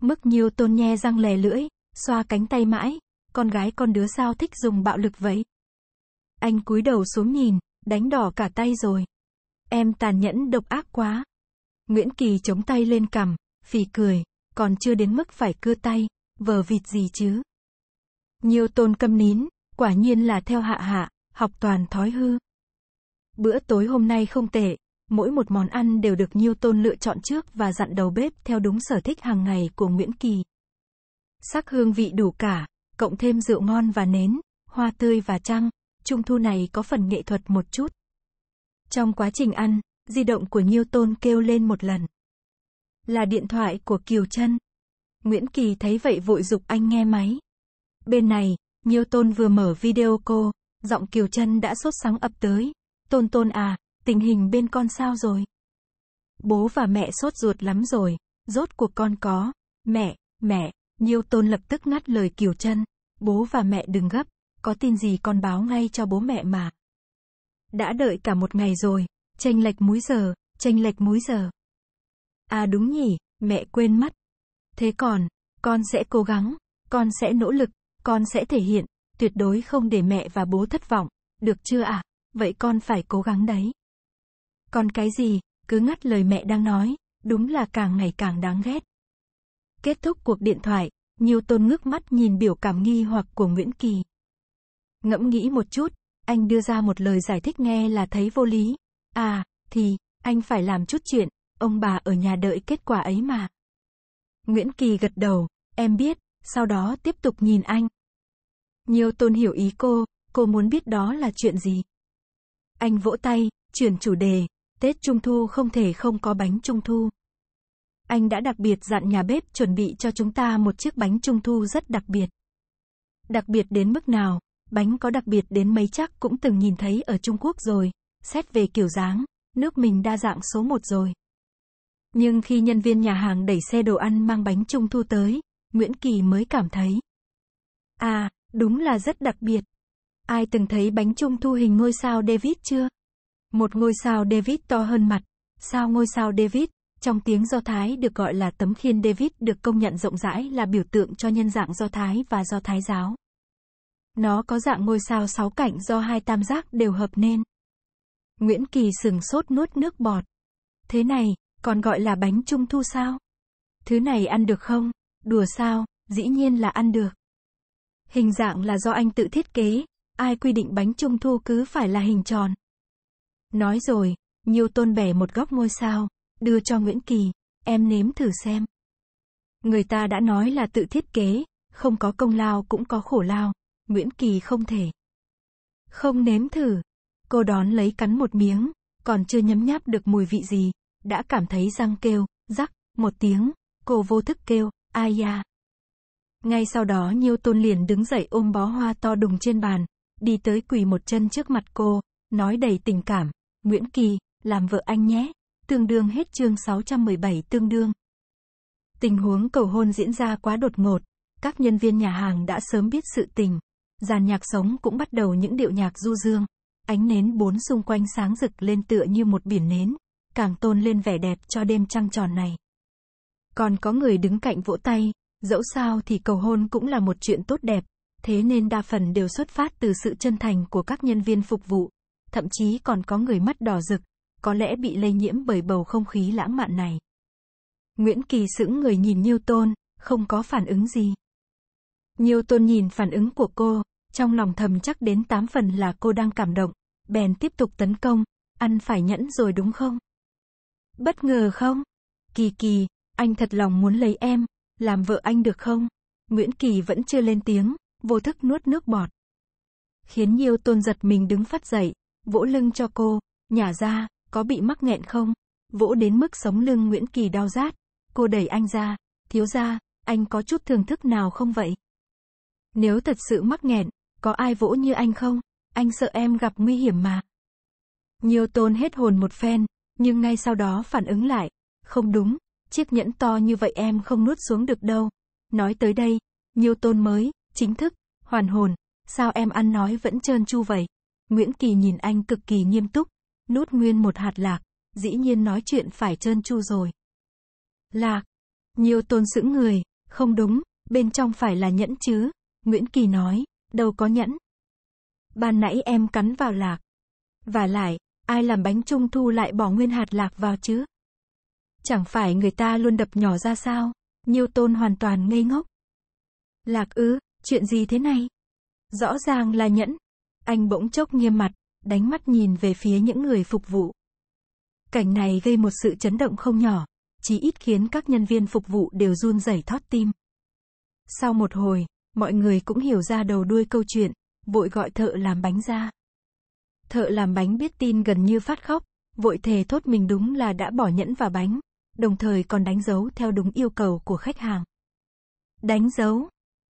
A: Mức Nhiêu Tôn nhe răng lè lưỡi, xoa cánh tay mãi. Con gái con đứa sao thích dùng bạo lực vậy? Anh cúi đầu xuống nhìn, đánh đỏ cả tay rồi. Em tàn nhẫn độc ác quá. Nguyễn Kỳ chống tay lên cằm, phì cười còn chưa đến mức phải cưa tay, vờ vịt gì chứ. Nhiều tôn câm nín, quả nhiên là theo hạ hạ, học toàn thói hư. Bữa tối hôm nay không tệ, mỗi một món ăn đều được Nhiêu Tôn lựa chọn trước và dặn đầu bếp theo đúng sở thích hàng ngày của Nguyễn Kỳ. Sắc hương vị đủ cả, cộng thêm rượu ngon và nến, hoa tươi và trăng, trung thu này có phần nghệ thuật một chút. Trong quá trình ăn, di động của Nhiêu Tôn kêu lên một lần. Là điện thoại của Kiều Trân. Nguyễn Kỳ thấy vậy vội dục anh nghe máy. Bên này, Nhiêu Tôn vừa mở video cô, giọng Kiều Trân đã sốt sắng ập tới. Tôn Tôn à, tình hình bên con sao rồi? Bố và mẹ sốt ruột lắm rồi, rốt cuộc con có. Mẹ, mẹ, Nhiêu Tôn lập tức ngắt lời Kiều Trân. Bố và mẹ đừng gấp, có tin gì con báo ngay cho bố mẹ mà. Đã đợi cả một ngày rồi, tranh lệch múi giờ, tranh lệch múi giờ. À đúng nhỉ, mẹ quên mất. Thế còn, con sẽ cố gắng, con sẽ nỗ lực, con sẽ thể hiện, tuyệt đối không để mẹ và bố thất vọng, được chưa ạ? À? Vậy con phải cố gắng đấy. Còn cái gì, cứ ngắt lời mẹ đang nói, đúng là càng ngày càng đáng ghét. Kết thúc cuộc điện thoại, nhiều tôn ngước mắt nhìn biểu cảm nghi hoặc của Nguyễn Kỳ. Ngẫm nghĩ một chút, anh đưa ra một lời giải thích nghe là thấy vô lý. À, thì, anh phải làm chút chuyện, ông bà ở nhà đợi kết quả ấy mà. Nguyễn Kỳ gật đầu, em biết, sau đó tiếp tục nhìn anh. Nhiều tôn hiểu ý cô, cô muốn biết đó là chuyện gì. Anh vỗ tay, chuyển chủ đề, Tết Trung Thu không thể không có bánh Trung Thu. Anh đã đặc biệt dặn nhà bếp chuẩn bị cho chúng ta một chiếc bánh Trung Thu rất đặc biệt. Đặc biệt đến mức nào, bánh có đặc biệt đến mấy chắc cũng từng nhìn thấy ở Trung Quốc rồi, xét về kiểu dáng, nước mình đa dạng số một rồi. Nhưng khi nhân viên nhà hàng đẩy xe đồ ăn mang bánh trung thu tới, Nguyễn Kỳ mới cảm thấy. À, đúng là rất đặc biệt. Ai từng thấy bánh trung thu hình ngôi sao David chưa? Một ngôi sao David to hơn mặt. Sao ngôi sao David, trong tiếng Do Thái được gọi là tấm khiên David được công nhận rộng rãi là biểu tượng cho nhân dạng Do Thái và Do Thái giáo. Nó có dạng ngôi sao sáu cạnh do hai tam giác đều hợp nên. Nguyễn Kỳ sừng sốt nuốt nước bọt. Thế này, còn gọi là bánh trung thu sao? Thứ này ăn được không? Đùa sao? Dĩ nhiên là ăn được. Hình dạng là do anh tự thiết kế, ai quy định bánh trung thu cứ phải là hình tròn. Nói rồi, nhiều tôn bẻ một góc ngôi sao, đưa cho Nguyễn Kỳ, em nếm thử xem. Người ta đã nói là tự thiết kế, không có công lao cũng có khổ lao, Nguyễn Kỳ không thể. Không nếm thử. Cô đón lấy cắn một miếng, còn chưa nhấm nháp được mùi vị gì, đã cảm thấy răng kêu, rắc, một tiếng, cô vô thức kêu, ai ya Ngay sau đó Nhiêu Tôn liền đứng dậy ôm bó hoa to đùng trên bàn, đi tới quỳ một chân trước mặt cô, nói đầy tình cảm, Nguyễn Kỳ, làm vợ anh nhé, tương đương hết chương 617 tương đương. Tình huống cầu hôn diễn ra quá đột ngột, các nhân viên nhà hàng đã sớm biết sự tình. Giàn nhạc sống cũng bắt đầu những điệu nhạc du dương. Ánh nến bốn xung quanh sáng rực lên tựa như một biển nến càng tôn lên vẻ đẹp cho đêm trăng tròn này. Còn có người đứng cạnh vỗ tay, dẫu sao thì cầu hôn cũng là một chuyện tốt đẹp, thế nên đa phần đều xuất phát từ sự chân thành của các nhân viên phục vụ, thậm chí còn có người mắt đỏ rực, có lẽ bị lây nhiễm bởi bầu không khí lãng mạn này. Nguyễn Kỳ sững người nhìn Nhiêu Tôn, không có phản ứng gì. Nhiêu Tôn nhìn phản ứng của cô, trong lòng thầm chắc đến tám phần là cô đang cảm động, bèn tiếp tục tấn công, ăn phải nhẫn rồi đúng không? Bất ngờ không? Kỳ kỳ, anh thật lòng muốn lấy em, làm vợ anh được không? Nguyễn Kỳ vẫn chưa lên tiếng, vô thức nuốt nước bọt. Khiến Nhiêu Tôn giật mình đứng phát dậy, vỗ lưng cho cô, nhả ra, có bị mắc nghẹn không? Vỗ đến mức sống lưng Nguyễn Kỳ đau rát, cô đẩy anh ra, thiếu ra, anh có chút thưởng thức nào không vậy? Nếu thật sự mắc nghẹn, có ai vỗ như anh không? Anh sợ em gặp nguy hiểm mà. Nhiêu Tôn hết hồn một phen, nhưng ngay sau đó phản ứng lại, không đúng, chiếc nhẫn to như vậy em không nuốt xuống được đâu. Nói tới đây, tôn mới, chính thức, hoàn hồn, sao em ăn nói vẫn trơn chu vậy? Nguyễn Kỳ nhìn anh cực kỳ nghiêm túc, nuốt nguyên một hạt lạc, dĩ nhiên nói chuyện phải trơn chu rồi. Lạc, tôn sững người, không đúng, bên trong phải là nhẫn chứ, Nguyễn Kỳ nói, đâu có nhẫn. Ban nãy em cắn vào lạc. Và lại, ai làm bánh trung thu lại bỏ nguyên hạt lạc vào chứ? Chẳng phải người ta luôn đập nhỏ ra sao? Newton hoàn toàn ngây ngốc. Lạc ư, chuyện gì thế này? Rõ ràng là nhẫn. Anh bỗng chốc nghiêm mặt, đánh mắt nhìn về phía những người phục vụ. Cảnh này gây một sự chấn động không nhỏ, chỉ ít khiến các nhân viên phục vụ đều run rẩy thót tim. Sau một hồi, mọi người cũng hiểu ra đầu đuôi câu chuyện, vội gọi thợ làm bánh ra. Thợ làm bánh biết tin gần như phát khóc, vội thề thốt mình đúng là đã bỏ nhẫn vào bánh, đồng thời còn đánh dấu theo đúng yêu cầu của khách hàng. Đánh dấu.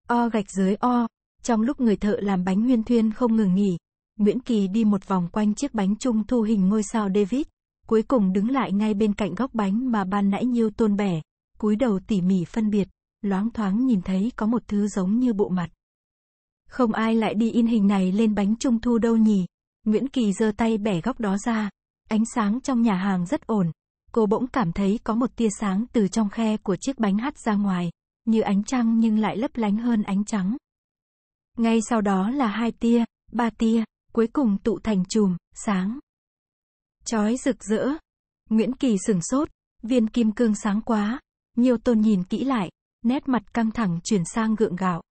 A: O gạch dưới O. Trong lúc người thợ làm bánh huyên thuyên không ngừng nghỉ, Nguyễn Kỳ đi một vòng quanh chiếc bánh trung thu hình ngôi sao David, cuối cùng đứng lại ngay bên cạnh góc bánh mà ban nãy Nhiêu Tôn bẻ, cúi đầu tỉ mỉ phân biệt, loáng thoáng nhìn thấy có một thứ giống như bộ mặt. Không ai lại đi in hình này lên bánh trung thu đâu nhỉ? Nguyễn Kỳ giơ tay bẻ góc đó ra. Ánh sáng trong nhà hàng rất ổn. Cô bỗng cảm thấy có một tia sáng từ trong khe của chiếc bánh hắt ra ngoài, như ánh trăng nhưng lại lấp lánh hơn ánh trắng. Ngay sau đó là hai tia, ba tia, cuối cùng tụ thành chùm, sáng. Chói rực rỡ. Nguyễn Kỳ sửng sốt, viên kim cương sáng quá. Nhiều tôn nhìn kỹ lại, nét mặt căng thẳng chuyển sang gượng gạo.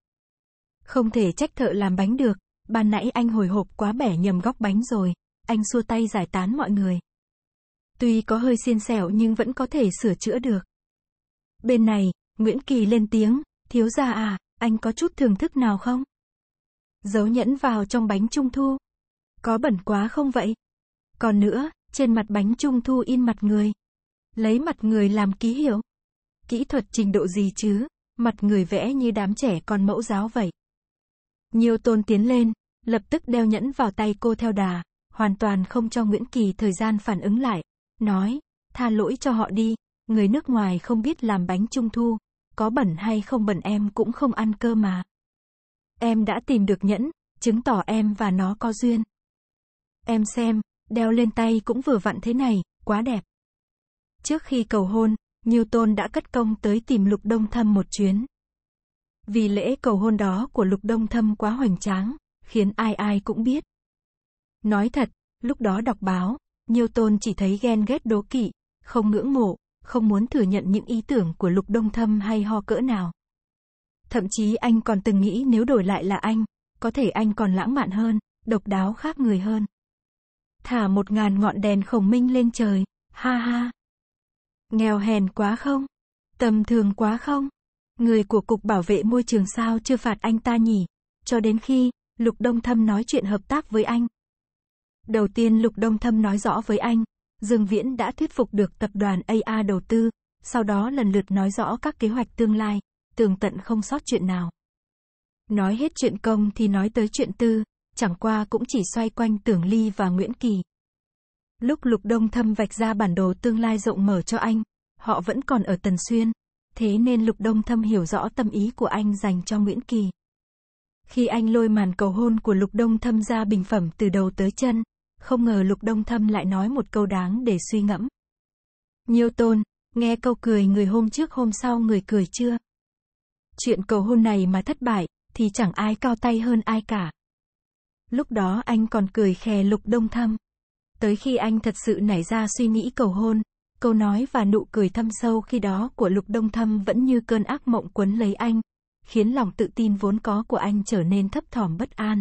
A: Không thể trách thợ làm bánh được, Ban nãy anh hồi hộp quá bẻ nhầm góc bánh rồi, anh xua tay giải tán mọi người. Tuy có hơi xiên xẻo nhưng vẫn có thể sửa chữa được. Bên này, Nguyễn Kỳ lên tiếng, thiếu gia à, anh có chút thưởng thức nào không? Giấu nhẫn vào trong bánh trung thu. Có bẩn quá không vậy? Còn nữa, trên mặt bánh trung thu in mặt người. Lấy mặt người làm ký hiệu. Kỹ thuật trình độ gì chứ? Mặt người vẽ như đám trẻ con mẫu giáo vậy. Nhiều tôn tiến lên, lập tức đeo nhẫn vào tay cô theo đà, hoàn toàn không cho Nguyễn Kỳ thời gian phản ứng lại, nói, tha lỗi cho họ đi, người nước ngoài không biết làm bánh trung thu, có bẩn hay không bẩn em cũng không ăn cơ mà. Em đã tìm được nhẫn, chứng tỏ em và nó có duyên. Em xem, đeo lên tay cũng vừa vặn thế này, quá đẹp. Trước khi cầu hôn, Newton đã cất công tới tìm Lục Đông Thâm một chuyến. Vì lễ cầu hôn đó của Lục Đông Thâm quá hoành tráng, khiến ai ai cũng biết. Nói thật, lúc đó đọc báo, nhiều tôn chỉ thấy ghen ghét đố kỵ, không ngưỡng mộ, không muốn thừa nhận những ý tưởng của Lục Đông Thâm hay ho cỡ nào. Thậm chí anh còn từng nghĩ nếu đổi lại là anh, có thể anh còn lãng mạn hơn, độc đáo khác người hơn. Thả một ngàn ngọn đèn khổng minh lên trời, ha ha. Nghèo hèn quá không? Tầm thường quá không? Người của Cục Bảo vệ Môi trường sao chưa phạt anh ta nhỉ? Cho đến khi, Lục Đông Thâm nói chuyện hợp tác với anh. Đầu tiên Lục Đông Thâm nói rõ với anh, Dương Viễn đã thuyết phục được tập đoàn AA đầu tư, sau đó lần lượt nói rõ các kế hoạch tương lai, tường tận không sót chuyện nào. Nói hết chuyện công thì nói tới chuyện tư, chẳng qua cũng chỉ xoay quanh Tưởng Ly và Nguyễn Kỳ. Lúc Lục Đông Thâm vạch ra bản đồ tương lai rộng mở cho anh, họ vẫn còn ở Tần Xuyên, thế nên Lục Đông Thâm hiểu rõ tâm ý của anh dành cho Nguyễn Kỳ. Khi anh lôi màn cầu hôn của Lục Đông Thâm ra bình phẩm từ đầu tới chân, không ngờ Lục Đông Thâm lại nói một câu đáng để suy ngẫm. Nhiêu tôn, nghe câu cười người hôm trước hôm sau người cười chưa? Chuyện cầu hôn này mà thất bại, thì chẳng ai cao tay hơn ai cả. Lúc đó anh còn cười khè Lục Đông Thâm. Tới khi anh thật sự nảy ra suy nghĩ cầu hôn, Câu nói và nụ cười thâm sâu khi đó của Lục Đông Thâm vẫn như cơn ác mộng quấn lấy anh, khiến lòng tự tin vốn có của anh trở nên thấp thỏm bất an.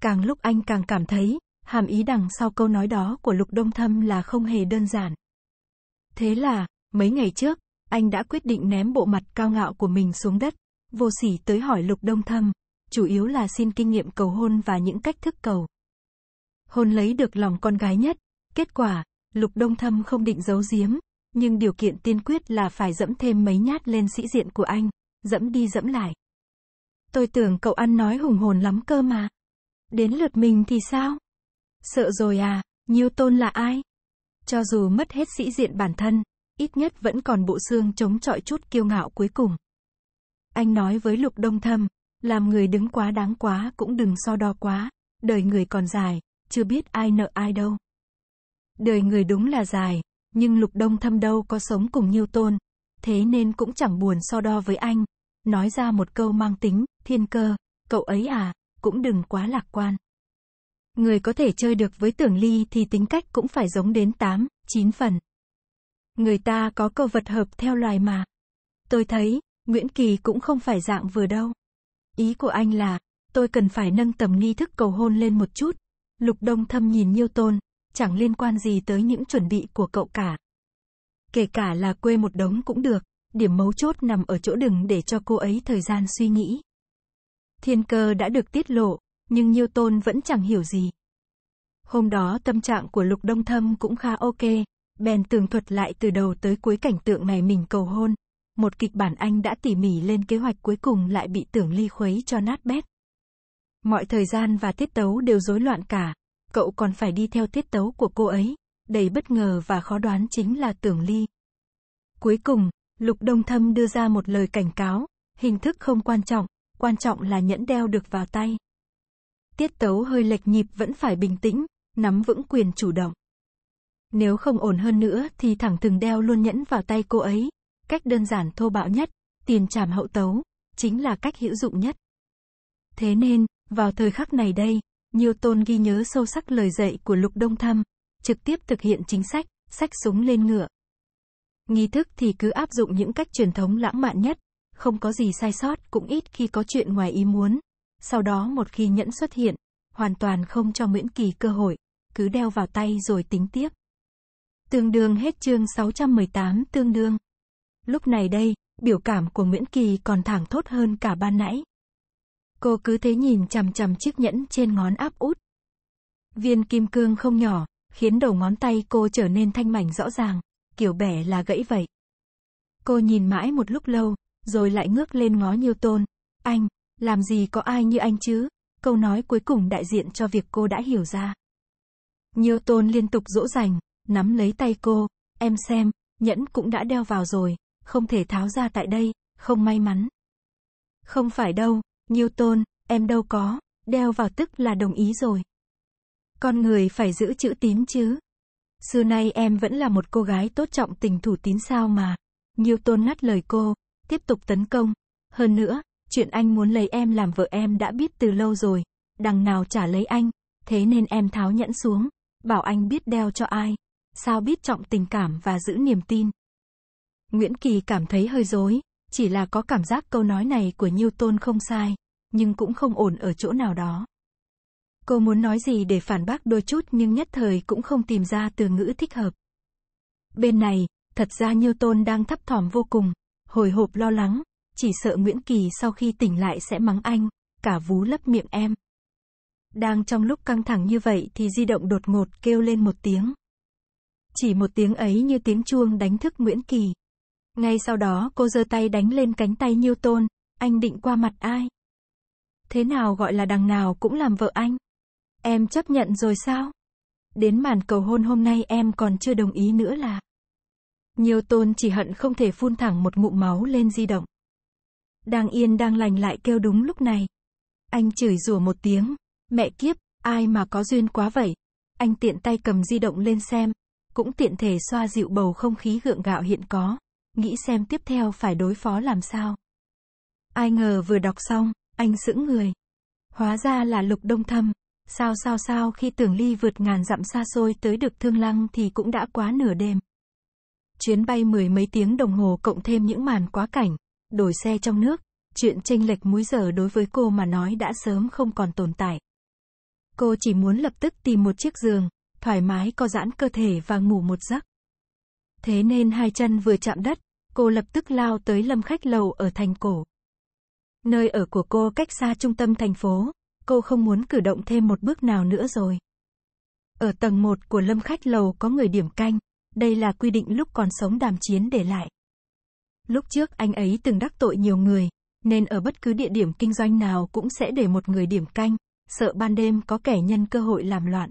A: Càng lúc anh càng cảm thấy, hàm ý đằng sau câu nói đó của Lục Đông Thâm là không hề đơn giản. Thế là, mấy ngày trước, anh đã quyết định ném bộ mặt cao ngạo của mình xuống đất, vô sỉ tới hỏi Lục Đông Thâm, chủ yếu là xin kinh nghiệm cầu hôn và những cách thức cầu. Hôn lấy được lòng con gái nhất, kết quả, Lục Đông Thâm không định giấu giếm, nhưng điều kiện tiên quyết là phải dẫm thêm mấy nhát lên sĩ diện của anh, dẫm đi dẫm lại. Tôi tưởng cậu ăn nói hùng hồn lắm cơ mà. Đến lượt mình thì sao? Sợ rồi à, Nhiêu Tôn là ai? Cho dù mất hết sĩ diện bản thân, ít nhất vẫn còn bộ xương chống chọi chút kiêu ngạo cuối cùng. Anh nói với Lục Đông Thâm, làm người đứng quá đáng quá cũng đừng so đo quá, đời người còn dài, chưa biết ai nợ ai đâu. Đời người đúng là dài, nhưng Lục Đông Thâm đâu có sống cùng Nhiêu Tôn, thế nên cũng chẳng buồn so đo với anh. Nói ra một câu mang tính, thiên cơ, cậu ấy à, cũng đừng quá lạc quan. Người có thể chơi được với tưởng ly thì tính cách cũng phải giống đến 8, 9 phần. Người ta có cơ vật hợp theo loài mà. Tôi thấy, Nguyễn Kỳ cũng không phải dạng vừa đâu. Ý của anh là, tôi cần phải nâng tầm nghi thức cầu hôn lên một chút. Lục Đông Thâm nhìn Nhiêu Tôn, chẳng liên quan gì tới những chuẩn bị của cậu cả. Kể cả là quê một đống cũng được, điểm mấu chốt nằm ở chỗ đừng để cho cô ấy thời gian suy nghĩ. Thiên cơ đã được tiết lộ, nhưng Nhiêu Tôn vẫn chẳng hiểu gì. Hôm đó tâm trạng của Lục Đông Thâm cũng khá ok, bèn tường thuật lại từ đầu tới cuối cảnh tượng ngày mình cầu hôn. Một kịch bản anh đã tỉ mỉ lên kế hoạch cuối cùng lại bị tưởng ly khuấy cho nát bét. Mọi thời gian và tiết tấu đều rối loạn cả, cậu còn phải đi theo tiết tấu của cô ấy. Đầy bất ngờ và khó đoán chính là tưởng ly. Cuối cùng, Lục Đông Thâm đưa ra một lời cảnh cáo, hình thức không quan trọng, quan trọng là nhẫn đeo được vào tay. Tiết tấu hơi lệch nhịp vẫn phải bình tĩnh, nắm vững quyền chủ động. Nếu không ổn hơn nữa thì thẳng thừng đeo luôn nhẫn vào tay cô ấy. Cách đơn giản thô bạo nhất, tiền trảm hậu tấu, chính là cách hữu dụng nhất. Thế nên, vào thời khắc này đây, Newton ghi nhớ sâu sắc lời dạy của Lục Đông Thâm, trực tiếp thực hiện chính sách, sách súng lên ngựa. Nghi thức thì cứ áp dụng những cách truyền thống lãng mạn nhất, không có gì sai sót cũng ít khi có chuyện ngoài ý muốn. Sau đó một khi nhẫn xuất hiện, hoàn toàn không cho Nguyễn Kỳ cơ hội, cứ đeo vào tay rồi tính tiếp. Tương đương hết chương 618 tương đương. Lúc này đây, biểu cảm của Nguyễn Kỳ còn thẳng thốt hơn cả ban nãy. Cô cứ thế nhìn chằm chằm chiếc nhẫn trên ngón áp út. Viên kim cương không nhỏ, khiến đầu ngón tay cô trở nên thanh mảnh rõ ràng, kiểu bẻ là gãy vậy. Cô nhìn mãi một lúc lâu, rồi lại ngước lên ngó Nhiêu Tôn. Anh, làm gì có ai như anh chứ? Câu nói cuối cùng đại diện cho việc cô đã hiểu ra. Nhiêu Tôn liên tục dỗ dành, nắm lấy tay cô. Em xem, nhẫn cũng đã đeo vào rồi, không thể tháo ra tại đây, không may mắn. Không phải đâu, Newton, em đâu có, đeo vào tức là đồng ý rồi. Con người phải giữ chữ tín chứ. Xưa nay em vẫn là một cô gái tốt trọng tình thủ tín sao mà. Newton ngắt lời cô, tiếp tục tấn công. Hơn nữa, chuyện anh muốn lấy em làm vợ em đã biết từ lâu rồi. Đằng nào trả lấy anh, thế nên em tháo nhẫn xuống, bảo anh biết đeo cho ai. Sao biết trọng tình cảm và giữ niềm tin. Nguyễn Kỳ cảm thấy hơi dối, chỉ là có cảm giác câu nói này của Newton không sai, nhưng cũng không ổn ở chỗ nào đó. Cô muốn nói gì để phản bác đôi chút nhưng nhất thời cũng không tìm ra từ ngữ thích hợp. Bên này, thật ra Newton đang thấp thỏm vô cùng, hồi hộp lo lắng, chỉ sợ Nguyễn Kỳ sau khi tỉnh lại sẽ mắng anh, cả vú lấp miệng em. Đang trong lúc căng thẳng như vậy thì di động đột ngột kêu lên một tiếng. Chỉ một tiếng ấy như tiếng chuông đánh thức Nguyễn Kỳ. Ngay sau đó cô giơ tay đánh lên cánh tay Newton, anh định qua mặt ai? Thế nào gọi là đằng nào cũng làm vợ anh? Em chấp nhận rồi sao? Đến màn cầu hôn hôm nay em còn chưa đồng ý nữa là. Newton chỉ hận không thể phun thẳng một ngụm máu lên di động. Đang yên đang lành lại kêu đúng lúc này. Anh chửi rủa một tiếng, mẹ kiếp, ai mà có duyên quá vậy. Anh tiện tay cầm di động lên xem, cũng tiện thể xoa dịu bầu không khí gượng gạo hiện có nghĩ xem tiếp theo phải đối phó làm sao. Ai ngờ vừa đọc xong, anh sững người. Hóa ra là lục đông thâm. Sao sao sao khi tưởng ly vượt ngàn dặm xa xôi tới được thương lăng thì cũng đã quá nửa đêm. Chuyến bay mười mấy tiếng đồng hồ cộng thêm những màn quá cảnh, đổi xe trong nước, chuyện tranh lệch múi giờ đối với cô mà nói đã sớm không còn tồn tại. Cô chỉ muốn lập tức tìm một chiếc giường, thoải mái co giãn cơ thể và ngủ một giấc. Thế nên hai chân vừa chạm đất, Cô lập tức lao tới lâm khách lầu ở thành cổ. Nơi ở của cô cách xa trung tâm thành phố, cô không muốn cử động thêm một bước nào nữa rồi. Ở tầng 1 của lâm khách lầu có người điểm canh, đây là quy định lúc còn sống đàm chiến để lại. Lúc trước anh ấy từng đắc tội nhiều người, nên ở bất cứ địa điểm kinh doanh nào cũng sẽ để một người điểm canh, sợ ban đêm có kẻ nhân cơ hội làm loạn.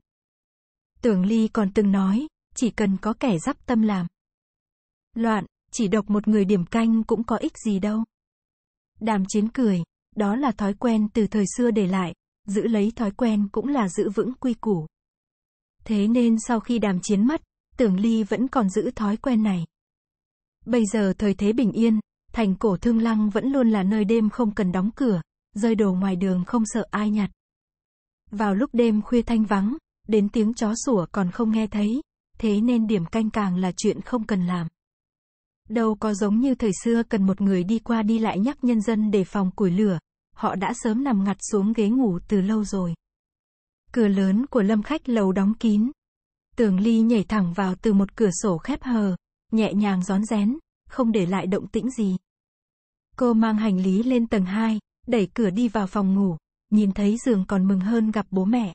A: Tưởng Ly còn từng nói, chỉ cần có kẻ dắp tâm làm. Loạn, chỉ độc một người điểm canh cũng có ích gì đâu. Đàm chiến cười, đó là thói quen từ thời xưa để lại, giữ lấy thói quen cũng là giữ vững quy củ. Thế nên sau khi đàm chiến mất, tưởng ly vẫn còn giữ thói quen này. Bây giờ thời thế bình yên, thành cổ thương lăng vẫn luôn là nơi đêm không cần đóng cửa, rơi đồ ngoài đường không sợ ai nhặt. Vào lúc đêm khuya thanh vắng, đến tiếng chó sủa còn không nghe thấy, thế nên điểm canh càng là chuyện không cần làm. Đâu có giống như thời xưa cần một người đi qua đi lại nhắc nhân dân đề phòng củi lửa, họ đã sớm nằm ngặt xuống ghế ngủ từ lâu rồi. Cửa lớn của lâm khách lầu đóng kín. Tường ly nhảy thẳng vào từ một cửa sổ khép hờ, nhẹ nhàng gión rén, không để lại động tĩnh gì. Cô mang hành lý lên tầng 2, đẩy cửa đi vào phòng ngủ, nhìn thấy giường còn mừng hơn gặp bố mẹ.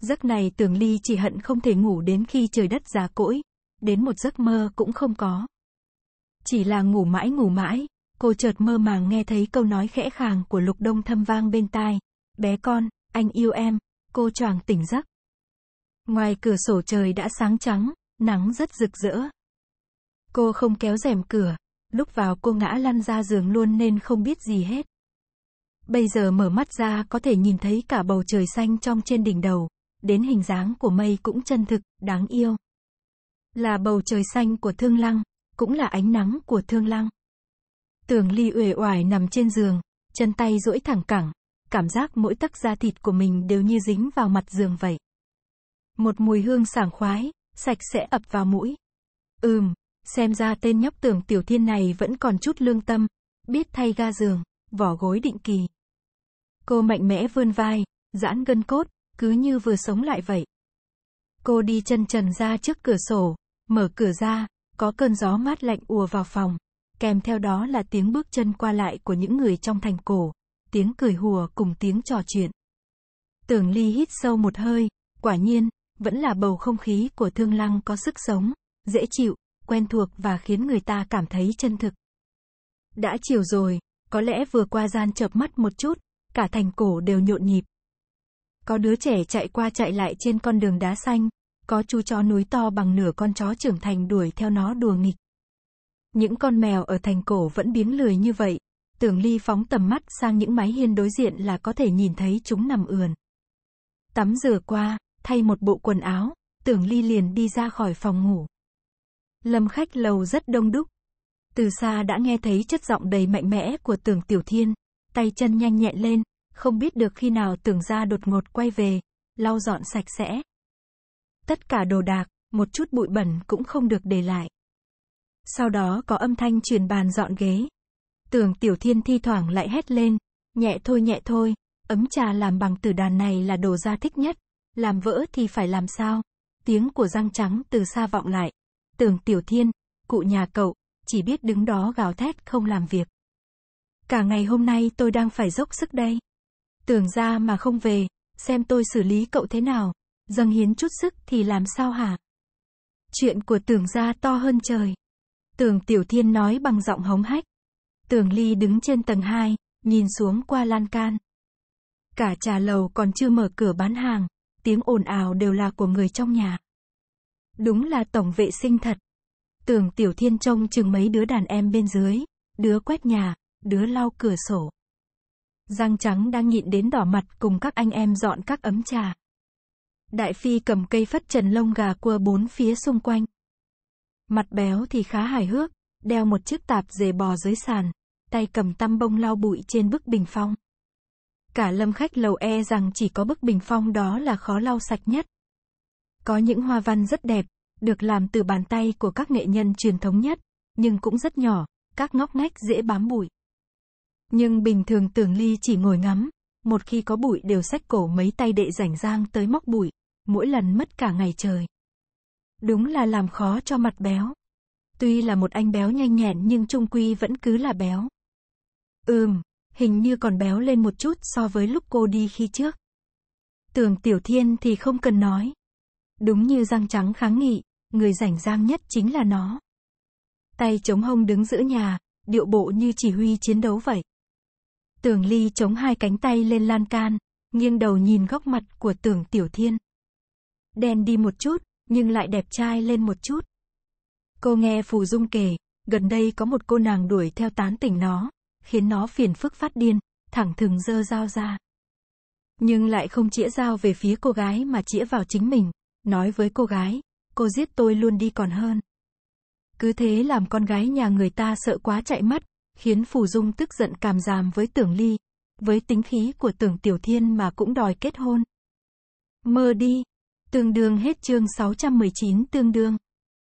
A: Giấc này tường ly chỉ hận không thể ngủ đến khi trời đất già cỗi, đến một giấc mơ cũng không có. Chỉ là ngủ mãi ngủ mãi, cô chợt mơ màng nghe thấy câu nói khẽ khàng của Lục Đông thâm vang bên tai. Bé con, anh yêu em. Cô choàng tỉnh giấc. Ngoài cửa sổ trời đã sáng trắng, nắng rất rực rỡ. Cô không kéo rèm cửa, lúc vào cô ngã lăn ra giường luôn nên không biết gì hết. Bây giờ mở mắt ra có thể nhìn thấy cả bầu trời xanh trong trên đỉnh đầu, đến hình dáng của mây cũng chân thực, đáng yêu. Là bầu trời xanh của thương lăng cũng là ánh nắng của thương lăng. Tường ly uể oải nằm trên giường, chân tay duỗi thẳng cẳng, cảm giác mỗi tấc da thịt của mình đều như dính vào mặt giường vậy. Một mùi hương sảng khoái, sạch sẽ ập vào mũi. Ừm, xem ra tên nhóc tưởng tiểu thiên này vẫn còn chút lương tâm, biết thay ga giường, vỏ gối định kỳ. Cô mạnh mẽ vươn vai, giãn gân cốt, cứ như vừa sống lại vậy. Cô đi chân trần ra trước cửa sổ, mở cửa ra, có cơn gió mát lạnh ùa vào phòng, kèm theo đó là tiếng bước chân qua lại của những người trong thành cổ, tiếng cười hùa cùng tiếng trò chuyện. Tưởng Ly hít sâu một hơi, quả nhiên, vẫn là bầu không khí của Thương Lăng có sức sống, dễ chịu, quen thuộc và khiến người ta cảm thấy chân thực. Đã chiều rồi, có lẽ vừa qua gian chợp mắt một chút, cả thành cổ đều nhộn nhịp. Có đứa trẻ chạy qua chạy lại trên con đường đá xanh, có chú chó núi to bằng nửa con chó trưởng thành đuổi theo nó đùa nghịch. Những con mèo ở thành cổ vẫn biến lười như vậy, tưởng ly phóng tầm mắt sang những mái hiên đối diện là có thể nhìn thấy chúng nằm ườn. Tắm rửa qua, thay một bộ quần áo, tưởng ly liền đi ra khỏi phòng ngủ. Lâm khách lầu rất đông đúc. Từ xa đã nghe thấy chất giọng đầy mạnh mẽ của tưởng tiểu thiên, tay chân nhanh nhẹn lên, không biết được khi nào tưởng ra đột ngột quay về, lau dọn sạch sẽ, Tất cả đồ đạc, một chút bụi bẩn cũng không được để lại. Sau đó có âm thanh truyền bàn dọn ghế. Tưởng Tiểu Thiên thi thoảng lại hét lên, nhẹ thôi nhẹ thôi, ấm trà làm bằng tử đàn này là đồ gia thích nhất, làm vỡ thì phải làm sao? Tiếng của răng trắng từ xa vọng lại. Tưởng Tiểu Thiên, cụ nhà cậu, chỉ biết đứng đó gào thét không làm việc. Cả ngày hôm nay tôi đang phải dốc sức đây. Tưởng ra mà không về, xem tôi xử lý cậu thế nào dâng hiến chút sức thì làm sao hả? Chuyện của tưởng gia to hơn trời. Tưởng Tiểu Thiên nói bằng giọng hống hách. Tưởng Ly đứng trên tầng 2, nhìn xuống qua lan can. Cả trà lầu còn chưa mở cửa bán hàng, tiếng ồn ào đều là của người trong nhà. Đúng là tổng vệ sinh thật. Tưởng Tiểu Thiên trông chừng mấy đứa đàn em bên dưới, đứa quét nhà, đứa lau cửa sổ. Giang Trắng đang nhịn đến đỏ mặt cùng các anh em dọn các ấm trà. Đại Phi cầm cây phất trần lông gà cua bốn phía xung quanh. Mặt béo thì khá hài hước, đeo một chiếc tạp dề bò dưới sàn, tay cầm tăm bông lau bụi trên bức bình phong. Cả lâm khách lầu e rằng chỉ có bức bình phong đó là khó lau sạch nhất. Có những hoa văn rất đẹp, được làm từ bàn tay của các nghệ nhân truyền thống nhất, nhưng cũng rất nhỏ, các ngóc ngách dễ bám bụi. Nhưng bình thường tưởng ly chỉ ngồi ngắm, một khi có bụi đều xách cổ mấy tay đệ rảnh rang tới móc bụi mỗi lần mất cả ngày trời. Đúng là làm khó cho mặt béo. Tuy là một anh béo nhanh nhẹn nhưng trung quy vẫn cứ là béo. Ừm, hình như còn béo lên một chút so với lúc cô đi khi trước. Tưởng Tiểu Thiên thì không cần nói. Đúng như răng trắng kháng nghị, người rảnh rang nhất chính là nó. Tay chống hông đứng giữa nhà, điệu bộ như chỉ huy chiến đấu vậy. Tưởng Ly chống hai cánh tay lên lan can, nghiêng đầu nhìn góc mặt của Tưởng Tiểu Thiên đen đi một chút, nhưng lại đẹp trai lên một chút. Cô nghe Phù Dung kể, gần đây có một cô nàng đuổi theo tán tỉnh nó, khiến nó phiền phức phát điên, thẳng thừng dơ dao ra. Nhưng lại không chĩa dao về phía cô gái mà chĩa vào chính mình, nói với cô gái, cô giết tôi luôn đi còn hơn. Cứ thế làm con gái nhà người ta sợ quá chạy mất, khiến Phù Dung tức giận cảm giảm với tưởng ly, với tính khí của tưởng tiểu thiên mà cũng đòi kết hôn. Mơ đi, Tương đương hết chương 619 tương đương.